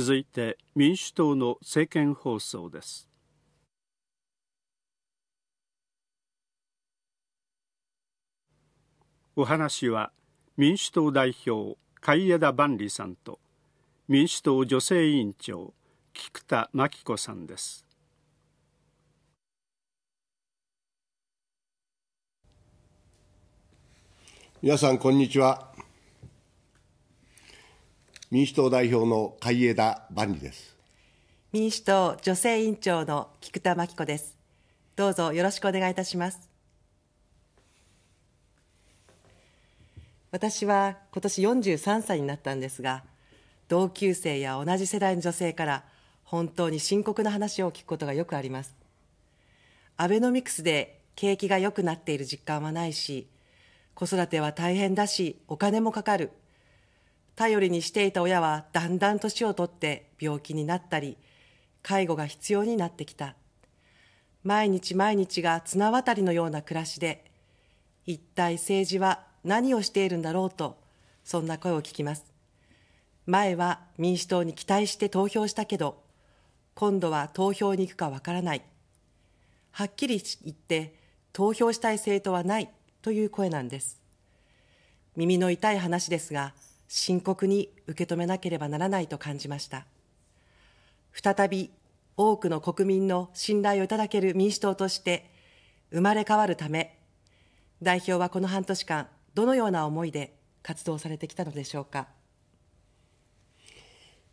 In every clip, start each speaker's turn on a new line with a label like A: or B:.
A: 続いて民主党の政見放送ですお話は民主党代表海江田万里さんと民主党女性委員長菊田真紀子さんです皆さんこんにちは民主党代表の海江田万里です。
B: 民主党女性委員長の菊田真紀子です。どうぞよろしくお願いいたします。私は今年43歳になったんですが、同級生や同じ世代の女性から本当に深刻な話を聞くことがよくあります。アベノミクスで景気が良くなっている実感はないし、子育ては大変だし、お金もかかる頼りにしていた親はだんだん年をとって病気になったり、介護が必要になってきた。毎日毎日が綱渡りのような暮らしで、一体政治は何をしているんだろうと、そんな声を聞きます。前は民主党に期待して投票したけど、今度は投票に行くかわからない。はっきり言って、投票したい政党はないという声なんです。耳の痛い話ですが、深刻に受け止めなければならないと感じました。再び多くの国民の信頼をいただける民主党として生まれ変わるため、代表はこの半年間、どのような思いで活動されてきたのでしょうか。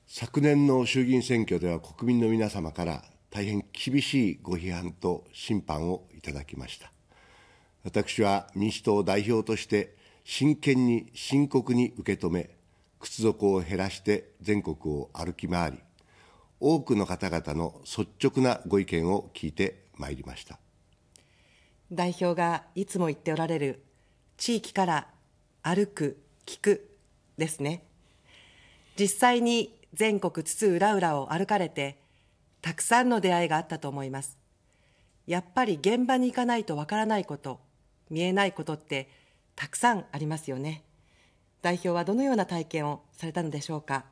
A: 昨年の衆議院選挙では国民の皆様から大変厳しいご批判と審判をいただきました。私は民主党代表として真剣に深刻に受け止め、靴底を減らして全国を歩き回り、多くの方々の率直なご意見を聞いてまいりました。
B: 代表がいつも言っておられる、地域から歩く、聞くですね。実際に全国津々浦々を歩かれて、たくさんの出会いがあったと思います。やっぱり現場に行かないとわからないこと、見えないことって、たくさんありますよね代表はどのような体験をされたのでしょうか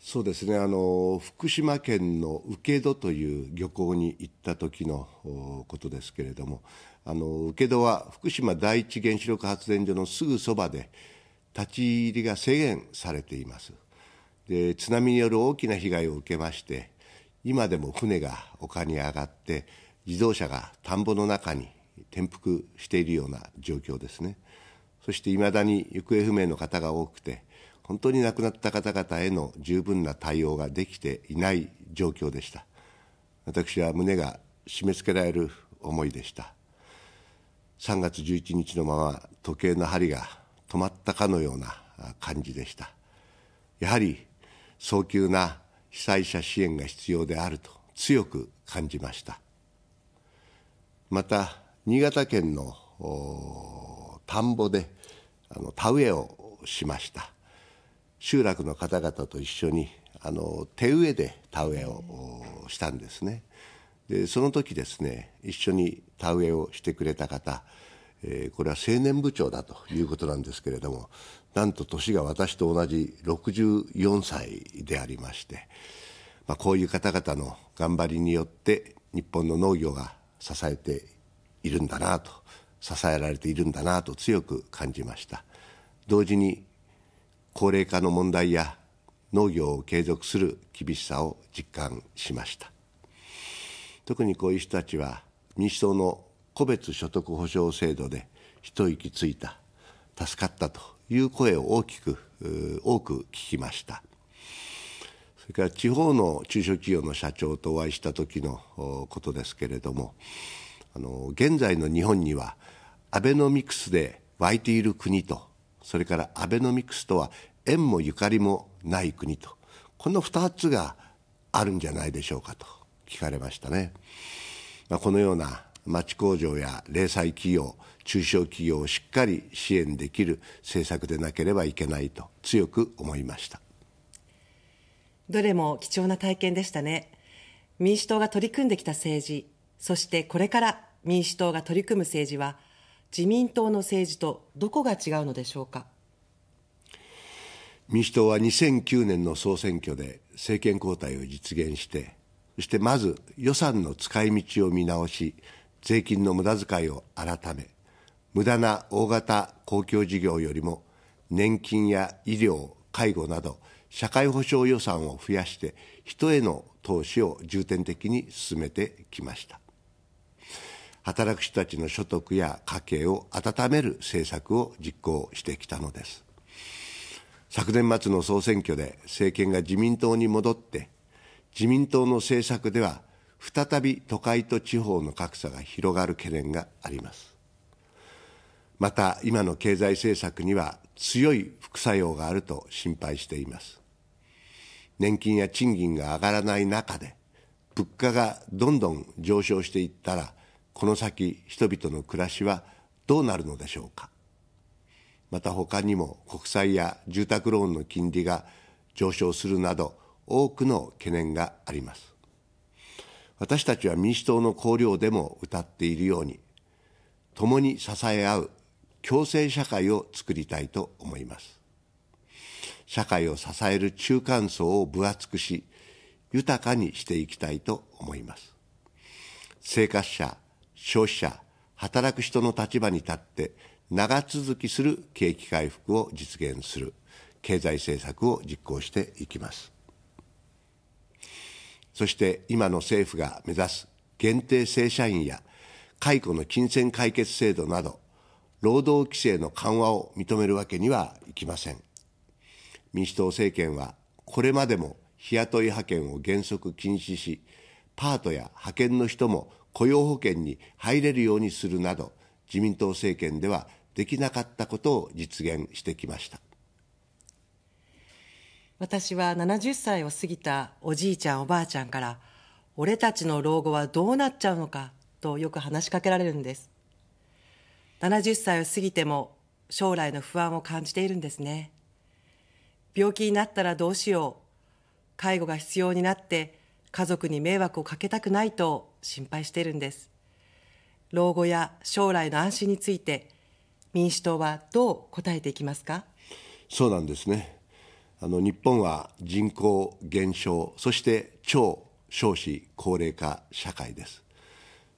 A: そうですねあの福島県の請戸という漁港に行った時のことですけれどもあの請戸は福島第一原子力発電所のすぐそばで立ち入りが制限されていますで津波による大きな被害を受けまして今でも船が丘に上がって自動車が田んぼの中に転覆しているような状況ですね。そしていまだに行方不明の方が多くて、本当に亡くなった方々への十分な対応ができていない状況でした。私は胸が締め付けられる思いでした。3月11日のまま時計の針が止まったかのような感じでした。やはり早急な被災者支援が必要であると強く感じました。また新潟県の田んぼであの田植えをしました集落の方々と一緒にあの手植えで田植えをしたんですねでその時ですね一緒に田植えをしてくれた方、えー、これは青年部長だということなんですけれどもなんと年が私と同じ64歳でありまして、まあ、こういう方々の頑張りによって日本の農業が支えているんだなと支えられているんだなと強く感じました同時に高齢化の問題や農業を継続する厳しさを実感しました特にこういう人たちは民主党の個別所得保障制度で一息ついた助かったという声を大きく多く聞きましたそれから地方の中小企業の社長とお会いした時のことですけれどもあの現在の日本にはアベノミクスで湧いている国とそれからアベノミクスとは縁もゆかりもない国とこの2つがあるんじゃないでしょうかと聞かれましたね、まあ、このような町工場や零細企業中小企業をしっかり支援できる政策でなければいけないと強く思いました
B: どれも貴重な体験でしたね民主党が取り組んできた政治そしてこれから民主党が取り組む政治は、自民党の政治とどこが違うのでしょうか。
A: 民主党は2009年の総選挙で政権交代を実現して、そしてまず予算の使い道を見直し、税金の無駄遣いを改め、無駄な大型公共事業よりも年金や医療、介護など社会保障予算を増やして人への投資を重点的に進めてきました。働く人たちの所得や家計を温める政策を実行してきたのです。昨年末の総選挙で政権が自民党に戻って、自民党の政策では再び都会と地方の格差が広がる懸念があります。また今の経済政策には強い副作用があると心配しています。年金や賃金が上がらない中で、物価がどんどん上昇していったら、この先人々の暮らしはどうなるのでしょうかまた他にも国債や住宅ローンの金利が上昇するなど多くの懸念があります私たちは民主党の綱領でも歌っているように共に支え合う共生社会を作りたいと思います社会を支える中間層を分厚くし豊かにしていきたいと思います生活者消費者、働く人の立場に立って長続きする景気回復を実現する経済政策を実行していきます。そして今の政府が目指す限定正社員や解雇の金銭解決制度など労働規制の緩和を認めるわけにはいきません。民主党政権はこれまでも日雇い派遣を原則禁止し、パートや派遣の人も雇用保険に入れるようにするなど、自民党政権ではできなかったことを実現してきました。
B: 私は70歳を過ぎたおじいちゃんおばあちゃんから、俺たちの老後はどうなっちゃうのかとよく話しかけられるんです。70歳を過ぎても将来の不安を感じているんですね。病気になったらどうしよう。介護が必要になって家族に迷惑をかけたくないと心配しているんです老後や将来の安心について民主党はどう答えていきますか
A: そうなんですねあの日本は人口減少そして超少子高齢化社会です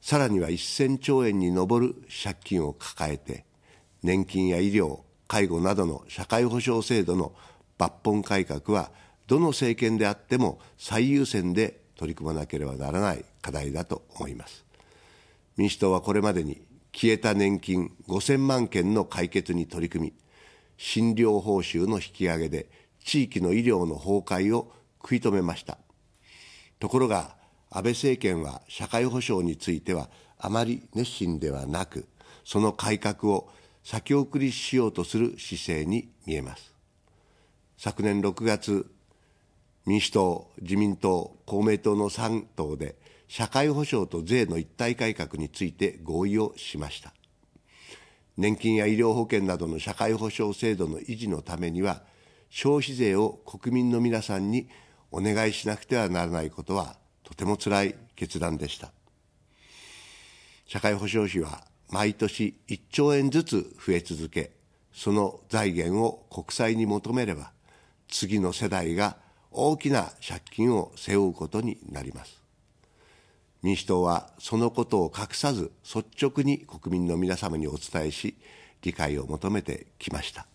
A: さらには1000兆円に上る借金を抱えて年金や医療介護などの社会保障制度の抜本改革はどの政権であっても最優先で取り組まなければならない課題だと思います。民主党はこれまでに消えた年金5000万件の解決に取り組み、診療報酬の引き上げで地域の医療の崩壊を食い止めました。ところが、安倍政権は社会保障についてはあまり熱心ではなく、その改革を先送りしようとする姿勢に見えます。昨年6月、民主党、自民党、公明党の3党で、社会保障と税の一体改革について合意をしました。年金や医療保険などの社会保障制度の維持のためには、消費税を国民の皆さんにお願いしなくてはならないことは、とてもつらい決断でした。社会保障費は毎年1兆円ずつ増え続け、その財源を国債に求めれば、次の世代が大きな借金を背負うことになります。民主党はそのことを隠さず率直に国民の皆様にお伝えし、理解を求めてきました。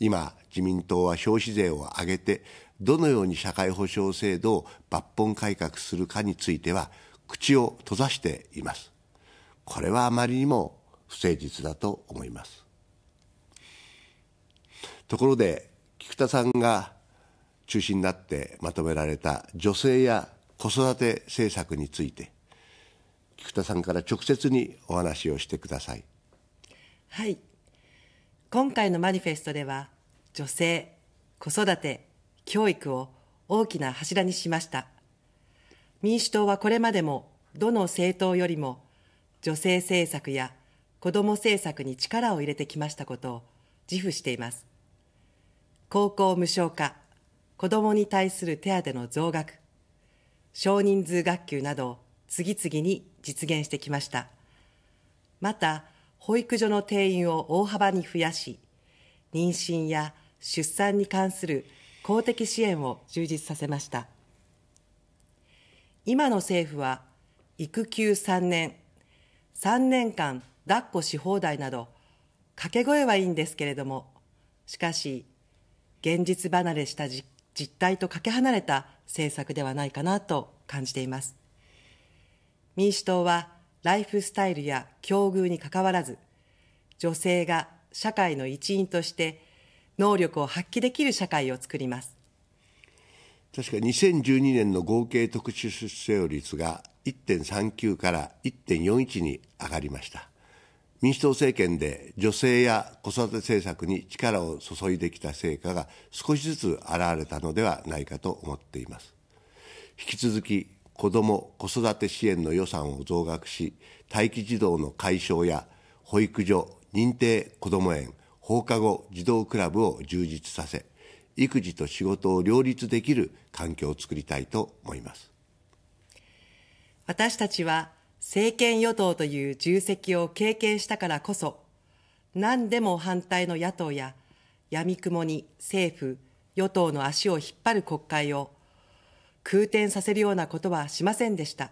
A: 今、自民党は消費税を上げて、どのように社会保障制度を抜本改革するかについては、口を閉ざしています。これはあまりにも不誠実だと思います。ところで、菊田さんが中心になってまとめられた女性や子育て政策について菊田さんから直接にお話をしてください
B: はい今回のマニフェストでは女性子育て教育を大きな柱にしました民主党はこれまでもどの政党よりも女性政策や子ども政策に力を入れてきましたことを自負しています高校無償化子どもに対する手当の増額、少人数学級など次々に実現してきました。また、保育所の定員を大幅に増やし、妊娠や出産に関する公的支援を充実させました。今の政府は、育休3年、3年間抱っこし放題など、掛け声はいいんですけれども、しかし、現実離れした実実態とかけ離れた政策ではないかなと感じています。民主党はライフスタイルや境遇にかかわらず、女性が社会の一員として能力を発揮できる社会を作ります。
A: 確か2012年の合計特殊出生率が1.39から1.41に上がりました。民主党政権で女性や子育て政策に力を注いできた成果が少しずつ現れたのではないかと思っています。引き続き、子ども・子育て支援の予算を増額し、待機児童の解消や保育所、認定こども園、放課後児童クラブを充実させ、育児と仕事を両立できる環境を作りたいと思います。
B: 私たちは政権与党という重責を経験したからこそ、何でも反対の野党や、闇雲に政府、与党の足を引っ張る国会を、空転させるようなことはしませんでした。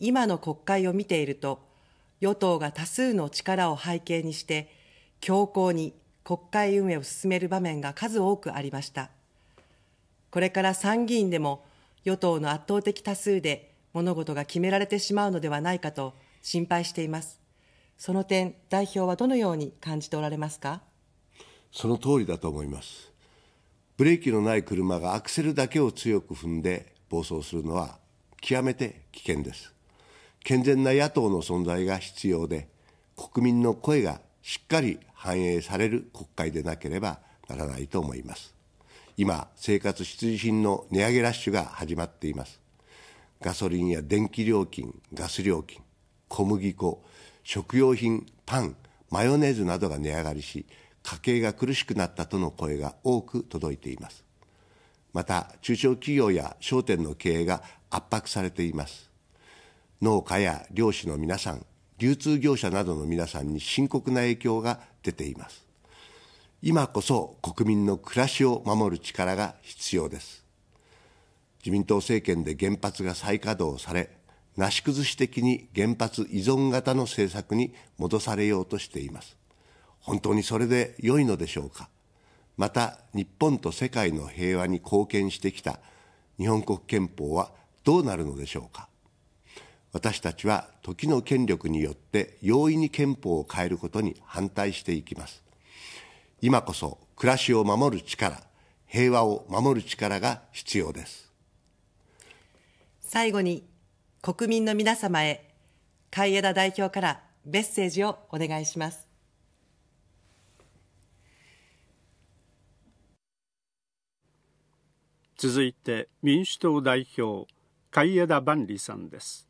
B: 今の国会を見ていると、与党が多数の力を背景にして、強硬に国会運営を進める場面が数多くありました。これから参議院でも、与党の圧倒的多数で物事が決められてしまうのではないかと心配しています。その点、代表はどのように感じておられますか
A: その通りだと思います。ブレーキのない車がアクセルだけを強く踏んで暴走するのは極めて危険です。健全な野党の存在が必要で、国民の声がしっかり反映される国会でなければならないと思います。今、生活必需品の値上げラッシュが始まっています。ガソリンや電気料金、ガス料金、小麦粉、食用品、パン、マヨネーズなどが値上がりし、家計が苦しくなったとの声が多く届いています。また、中小企業や商店の経営が圧迫されています。農家や漁師の皆さん、流通業者などの皆さんに深刻な影響が出ています。今こそ国民の暮らしを守る力が必要です。自民党政権で原発が再稼働され、なし崩し的に原発依存型の政策に戻されようとしています。本当にそれで良いのでしょうか。また、日本と世界の平和に貢献してきた日本国憲法はどうなるのでしょうか。私たちは時の権力によって容易に憲法を変えることに反対していきます。今こそ暮らしを守る力、平和を守る力が必要です。
B: 最後に国民の皆様へ海江田代表からメッセージをお願いします。
A: 続いて民主党代表海江田万里さんです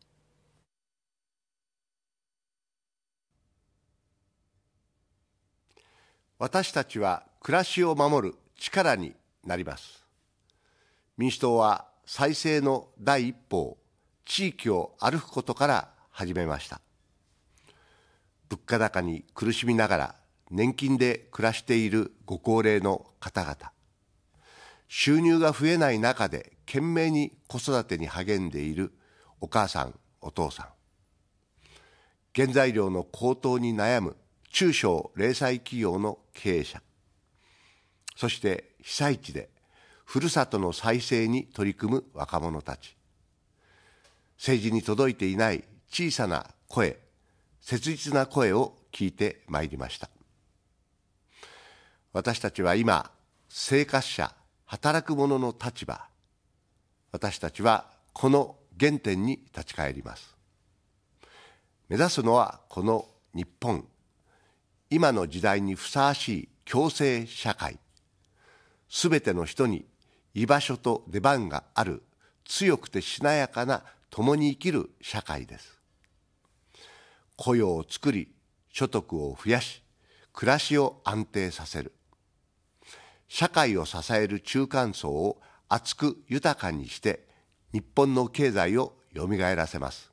A: 私たちは暮らしを守る力になります民主党は再生の第一歩を地域を歩くことから始めました。物価高に苦しみながら年金で暮らしているご高齢の方々、収入が増えない中で懸命に子育てに励んでいるお母さん、お父さん、原材料の高騰に悩む中小零細企業の経営者、そして被災地でふるさとの再生に取り組む若者たち政治に届いていない小さな声切実な声を聞いてまいりました私たちは今生活者働く者の立場私たちはこの原点に立ち返ります目指すのはこの日本今の時代にふさわしい共生社会すべての人に居場所と出番がある強くてしなやかな共に生きる社会です雇用を作り所得を増やし暮らしを安定させる社会を支える中間層を厚く豊かにして日本の経済をよみがえらせます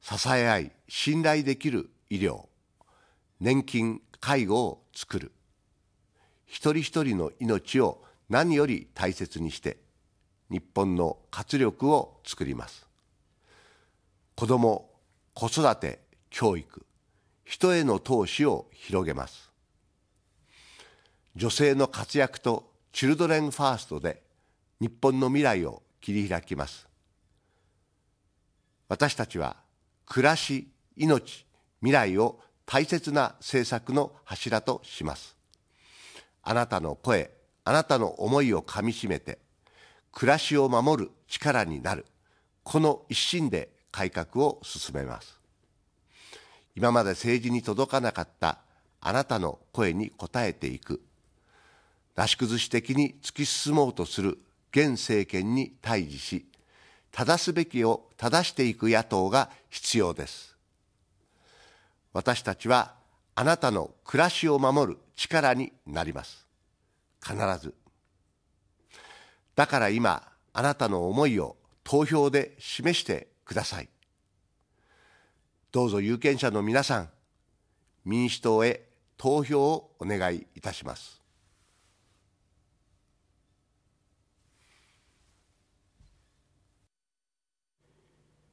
A: 支え合い信頼できる医療年金介護を作る一人一人の命を何より大切にして日本の活力を作ります子ども子育て教育人への投資を広げます女性の活躍とチルドレンファーストで日本の未来を切り開きます私たちは暮らし命未来を大切な政策の柱としますあなたの声あなたの思いをかみしめて、暮らしを守る力になる、この一心で改革を進めます。今まで政治に届かなかったあなたの声に応えていく、なし崩し的に突き進もうとする現政権に対峙し、正すべきを正していく野党が必要です。私たちはあなたの暮らしを守る力になります。必ずだから今あなたの思いを投票で示してくださいどうぞ有権者の皆さん民主党へ投票をお願いいたします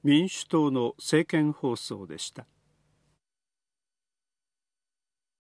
A: 民主党の政見放送でした。